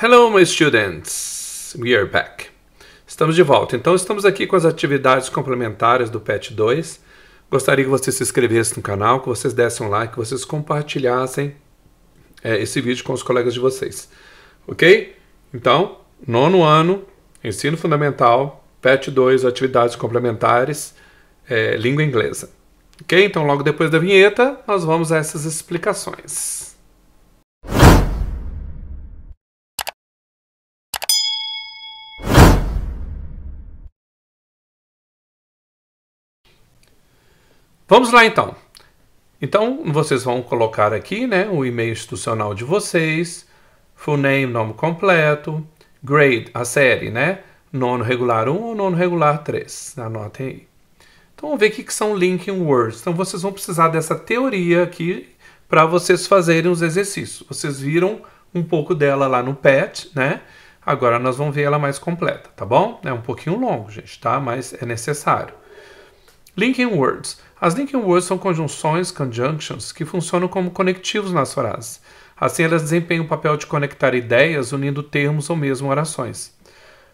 Hello, my students! We are back. Estamos de volta. Então, estamos aqui com as atividades complementares do PET 2. Gostaria que vocês se inscrevessem no canal, que vocês dessem um like, que vocês compartilhassem é, esse vídeo com os colegas de vocês. Ok? Então, nono ano, ensino fundamental, PET 2, atividades complementares, é, língua inglesa. Ok? Então, logo depois da vinheta, nós vamos a essas explicações. Vamos lá então. Então, vocês vão colocar aqui né, o e-mail institucional de vocês, full name, nome completo, grade, a série, né? Nono regular 1 ou nono regular 3. Anotem aí. Então, vamos ver o que são linking words. Então, vocês vão precisar dessa teoria aqui para vocês fazerem os exercícios. Vocês viram um pouco dela lá no PET, né? Agora nós vamos ver ela mais completa, tá bom? É um pouquinho longo, gente, tá? Mas é necessário. Linking words. As linking words são conjunções, conjunctions, que funcionam como conectivos nas frases. Assim, elas desempenham o papel de conectar ideias unindo termos ou mesmo orações.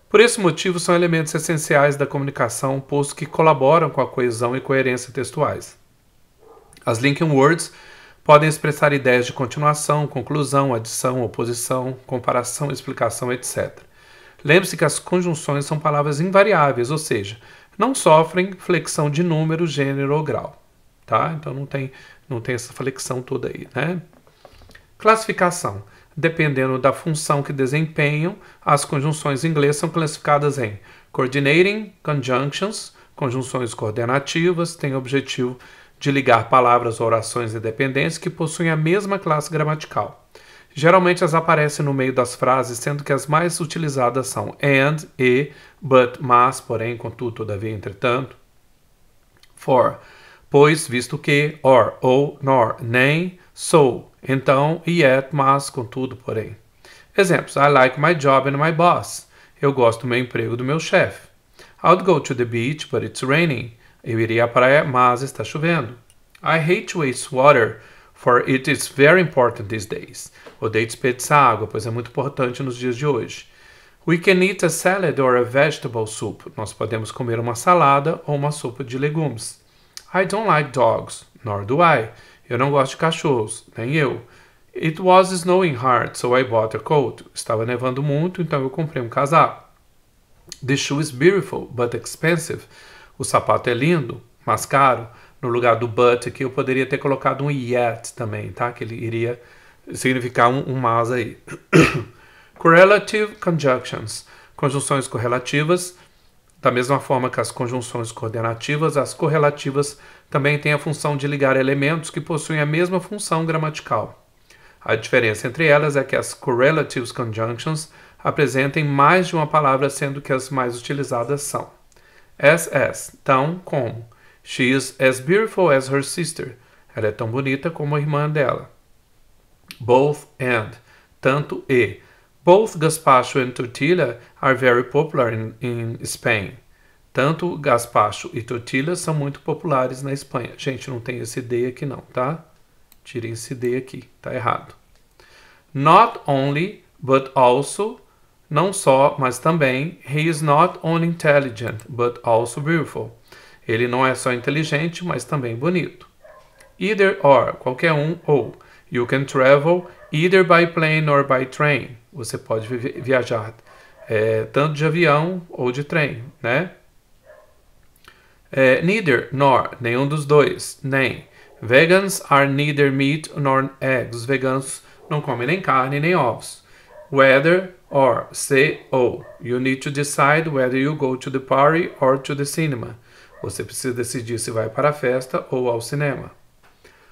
Por esse motivo, são elementos essenciais da comunicação, posto que colaboram com a coesão e coerência textuais. As linking words podem expressar ideias de continuação, conclusão, adição, oposição, comparação, explicação, etc. Lembre-se que as conjunções são palavras invariáveis, ou seja, não sofrem flexão de número, gênero ou grau. Tá? Então não tem, não tem essa flexão toda aí. Né? Classificação. Dependendo da função que desempenham, as conjunções em inglês são classificadas em coordinating conjunctions, conjunções coordenativas, têm o objetivo de ligar palavras, orações e dependências que possuem a mesma classe gramatical. Geralmente as aparecem no meio das frases, sendo que as mais utilizadas são and, e, but, mas, porém, contudo, todavia, entretanto, for, pois, visto que, or, ou, nor, nem, so, então, yet, mas, contudo, porém. Exemplos: I like my job and my boss. Eu gosto do meu emprego do meu chefe. I'd go to the beach, but it's raining. Eu iria à praia, mas está chovendo. I hate to waste water For it is very important these days. O date água, pois é muito importante nos dias de hoje. We can eat a salad or a vegetable soup. Nós podemos comer uma salada ou uma sopa de legumes. I don't like dogs, nor do I. Eu não gosto de cachorros, nem eu. It was snowing hard, so I bought a coat. Estava nevando muito, então eu comprei um casaco. The shoe is beautiful, but expensive. O sapato é lindo, mas caro no lugar do but aqui, eu poderia ter colocado um yet também, tá? Que ele iria significar um, um mas aí. Correlative conjunctions, conjunções correlativas. Da mesma forma que as conjunções coordenativas, as correlativas também têm a função de ligar elementos que possuem a mesma função gramatical. A diferença entre elas é que as correlative conjunctions apresentem mais de uma palavra, sendo que as mais utilizadas são as, as, tão, como, She is as beautiful as her sister. Ela é tão bonita como a irmã dela. Both and, tanto e. Both gazpacho and tortilla are very popular in, in Spain. Tanto gazpacho e tortilha são muito populares na Espanha. Gente, não tem esse D aqui não, tá? Tirem esse D aqui, tá errado. Not only, but also, não só, mas também, he is not only intelligent, but also beautiful. Ele não é só inteligente, mas também bonito. Either or, qualquer um ou. You can travel either by plane or by train. Você pode viajar é, tanto de avião ou de trem, né? É, neither nor, nenhum dos dois, nem. Vegans are neither meat nor eggs. Os veganos não comem nem carne nem ovos. Whether or, say ou. You need to decide whether you go to the party or to the cinema. Você precisa decidir se vai para a festa ou ao cinema.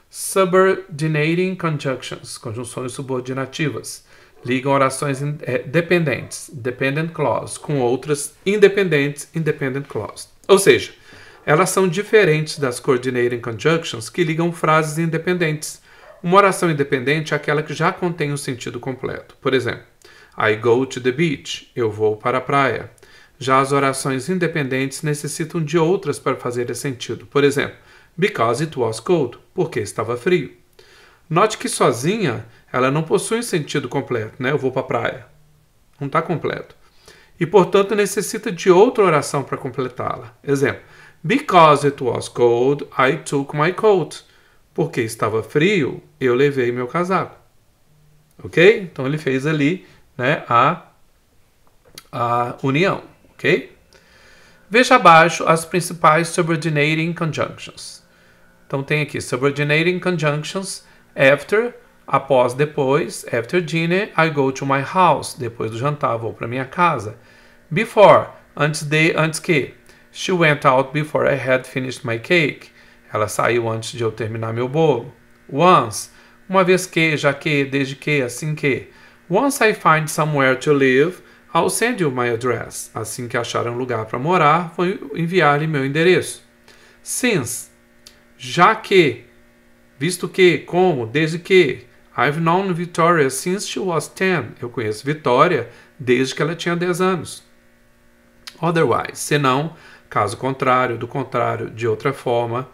Subordinating conjunctions, conjunções subordinativas, ligam orações eh, dependentes, dependent clause, com outras independentes, independent clause. Ou seja, elas são diferentes das coordinating conjunctions que ligam frases independentes. Uma oração independente é aquela que já contém o um sentido completo. Por exemplo, I go to the beach, eu vou para a praia. Já as orações independentes necessitam de outras para fazer sentido. Por exemplo, because it was cold, porque estava frio. Note que sozinha ela não possui um sentido completo, né? Eu vou para a praia. Não está completo. E, portanto, necessita de outra oração para completá-la. Exemplo: Because it was cold, I took my coat. Porque estava frio, eu levei meu casaco. Ok? Então ele fez ali né, a, a união ok? Veja abaixo as principais subordinating conjunctions. Então tem aqui subordinating conjunctions after, após, depois, after dinner I go to my house, depois do jantar vou para minha casa. Before, antes de, antes que. She went out before I had finished my cake. Ela saiu antes de eu terminar meu bolo. Once, uma vez que, já que, desde que, assim que. Once I find somewhere to live, I'll send you my address. Assim que achar um lugar para morar, vou enviar-lhe meu endereço. Since, já que, visto que, como, desde que. I've known Victoria since she was 10. Eu conheço Victoria desde que ela tinha 10 anos. Otherwise, senão, caso contrário, do contrário, de outra forma.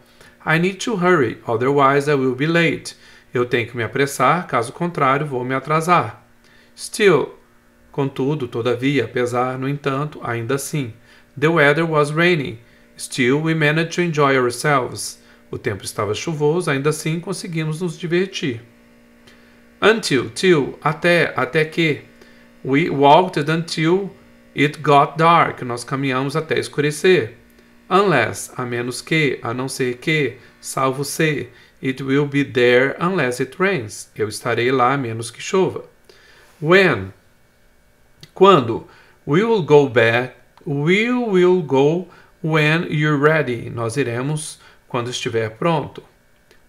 I need to hurry, otherwise I will be late. Eu tenho que me apressar, caso contrário, vou me atrasar. Still, Contudo, todavia, apesar, no entanto, ainda assim, the weather was raining. Still, we managed to enjoy ourselves. O tempo estava chuvoso, ainda assim conseguimos nos divertir. Until, till, até, até que. We walked until it got dark. Nós caminhamos até escurecer. Unless, a menos que, a não ser que, salvo se, it will be there unless it rains. Eu estarei lá a menos que chova. When, quando? will go back. We will go when you're ready. Nós iremos quando estiver pronto.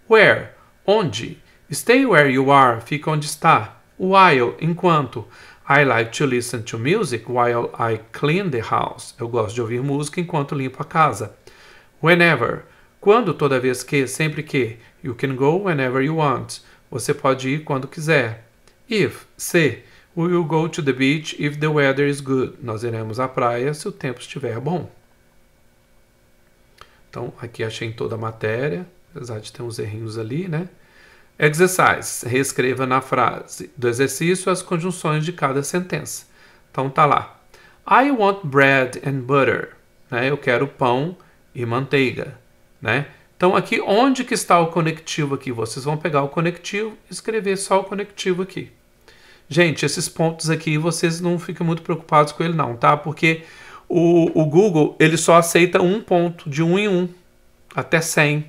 Where? Onde? Stay where you are. Fica onde está. While? Enquanto. I like to listen to music while I clean the house. Eu gosto de ouvir música enquanto limpo a casa. Whenever. Quando, toda vez que, sempre que. You can go whenever you want. Você pode ir quando quiser. If. Se. We will go to the beach if the weather is good. Nós iremos à praia se o tempo estiver bom. Então, aqui achei toda a matéria, apesar de ter uns errinhos ali, né? Exercise. Reescreva na frase do exercício as conjunções de cada sentença. Então, tá lá. I want bread and butter. Né? Eu quero pão e manteiga. Né? Então, aqui, onde que está o conectivo aqui? Vocês vão pegar o conectivo e escrever só o conectivo aqui. Gente, esses pontos aqui vocês não ficam muito preocupados com ele não, tá? Porque o, o Google, ele só aceita um ponto, de um em um, até 100.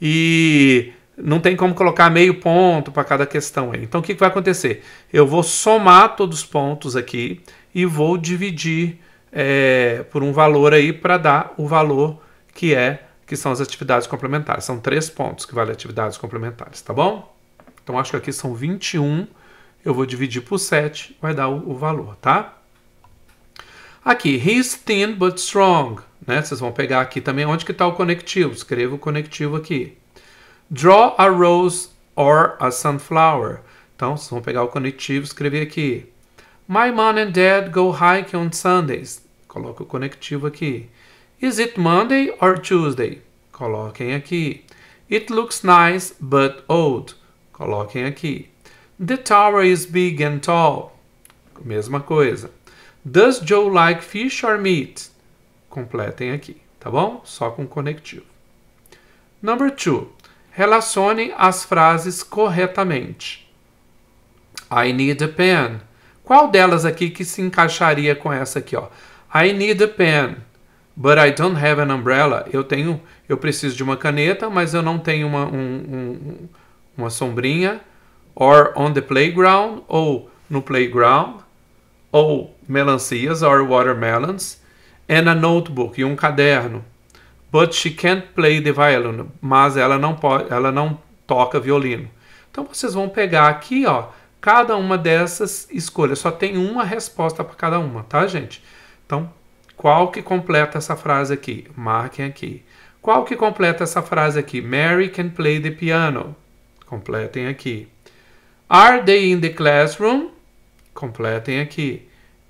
E não tem como colocar meio ponto para cada questão aí. Então o que, que vai acontecer? Eu vou somar todos os pontos aqui e vou dividir é, por um valor aí para dar o valor que é que são as atividades complementares. São três pontos que valem atividades complementares, tá bom? Então acho que aqui são 21 eu vou dividir por 7, vai dar o, o valor, tá? Aqui, he's thin but strong, né? Vocês vão pegar aqui também onde que está o conectivo. Escreva o conectivo aqui. Draw a rose or a sunflower. Então, vocês vão pegar o conectivo e escrever aqui. My mom and dad go hiking on Sundays. Coloca o conectivo aqui. Is it Monday or Tuesday? Coloquem aqui. It looks nice but old. Coloquem aqui. The tower is big and tall. Mesma coisa. Does Joe like fish or meat? Completem aqui, tá bom? Só com conectivo. Number two. Relacione as frases corretamente. I need a pen. Qual delas aqui que se encaixaria com essa aqui, ó? I need a pen, but I don't have an umbrella. Eu tenho, eu preciso de uma caneta, mas eu não tenho uma, um, um, uma sombrinha or on the playground, ou no playground, ou melancias, or watermelons, and a notebook, e um caderno. But she can't play the violin, mas ela não, pode, ela não toca violino. Então vocês vão pegar aqui, ó, cada uma dessas escolhas. Só tem uma resposta para cada uma, tá, gente? Então, qual que completa essa frase aqui? Marquem aqui. Qual que completa essa frase aqui? Mary can play the piano. Completem aqui. Are they in the classroom? Completem aqui.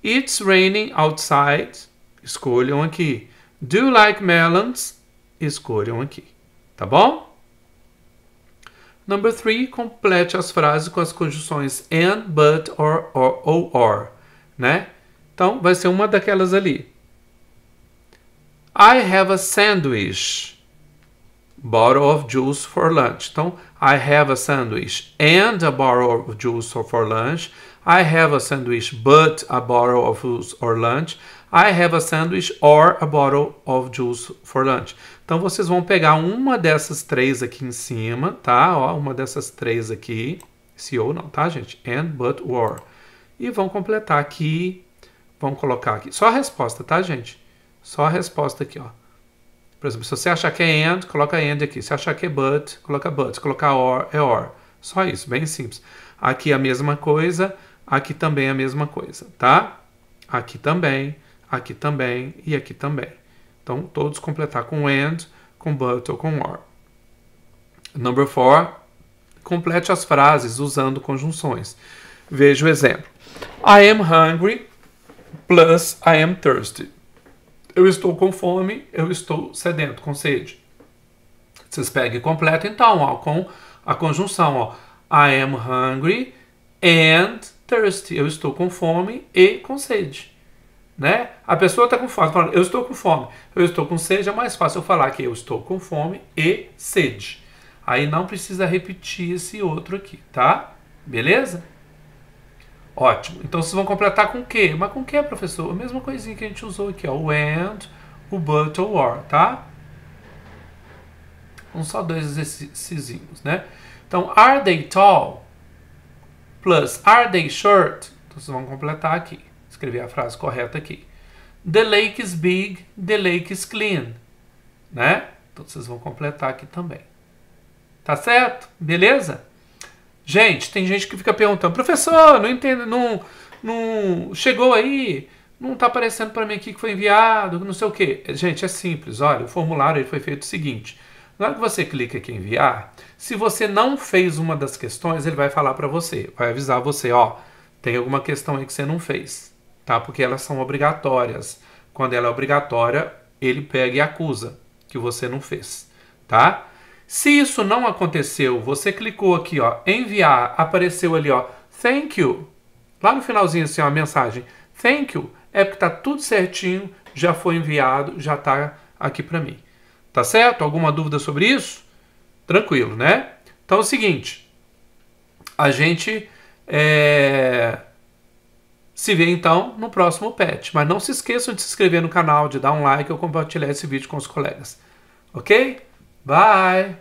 It's raining outside. Escolham aqui. Do you like melons? Escolham aqui. Tá bom? Number three, complete as frases com as conjunções and, but, or, or, ou, or. Né? Então, vai ser uma daquelas ali. I have a sandwich. Bottle of juice for lunch. Então, I have a sandwich and a bottle of juice for lunch. I have a sandwich but a bottle of juice or lunch. I have a sandwich or a bottle of juice for lunch. Então vocês vão pegar uma dessas três aqui em cima, tá? Ó, uma dessas três aqui. Se ou não, tá, gente? And, but, or. E vão completar aqui. Vão colocar aqui. Só a resposta, tá, gente? Só a resposta aqui, ó. Por exemplo, se você achar que é and, coloca and aqui. Se achar que é but, coloca but. Se colocar or, é or. Só isso, bem simples. Aqui é a mesma coisa, aqui também é a mesma coisa, tá? Aqui também, aqui também e aqui também. Então, todos completar com and, com but ou com or. Number four, complete as frases usando conjunções. Veja o exemplo. I am hungry plus I am thirsty. Eu estou com fome, eu estou sedento, com sede. Vocês peguem completo então, ó, com a conjunção, ó. I am hungry and thirsty. Eu estou com fome e com sede. Né? A pessoa está com fome, tá fala, eu estou com fome, eu estou com sede, é mais fácil eu falar que eu estou com fome e sede. Aí não precisa repetir esse outro aqui, tá? Beleza? Ótimo. Então vocês vão completar com o quê? Mas com o quê, professor? A mesma coisinha que a gente usou aqui, ó. O and, o but ou or, tá? São só dois exercícios, né? Então, are they tall? Plus, are they short? Então vocês vão completar aqui. Escrever a frase correta aqui. The lake is big, the lake is clean. Né? Então vocês vão completar aqui também. Tá certo? Beleza? Gente, tem gente que fica perguntando, professor, não entendo, não, não chegou aí, não está aparecendo para mim aqui que foi enviado, não sei o quê. É, gente, é simples, olha, o formulário ele foi feito o seguinte. Na hora que você clica aqui em enviar, se você não fez uma das questões, ele vai falar para você, vai avisar você, ó, tem alguma questão aí que você não fez, tá? Porque elas são obrigatórias. Quando ela é obrigatória, ele pega e acusa que você não fez, tá? Se isso não aconteceu, você clicou aqui, ó, enviar, apareceu ali, ó, thank you. Lá no finalzinho assim, ó, a mensagem, thank you, é porque tá tudo certinho, já foi enviado, já tá aqui para mim. Tá certo? Alguma dúvida sobre isso? Tranquilo, né? Então é o seguinte, a gente é... se vê então no próximo pet. Mas não se esqueçam de se inscrever no canal, de dar um like ou compartilhar esse vídeo com os colegas. Ok? Bye.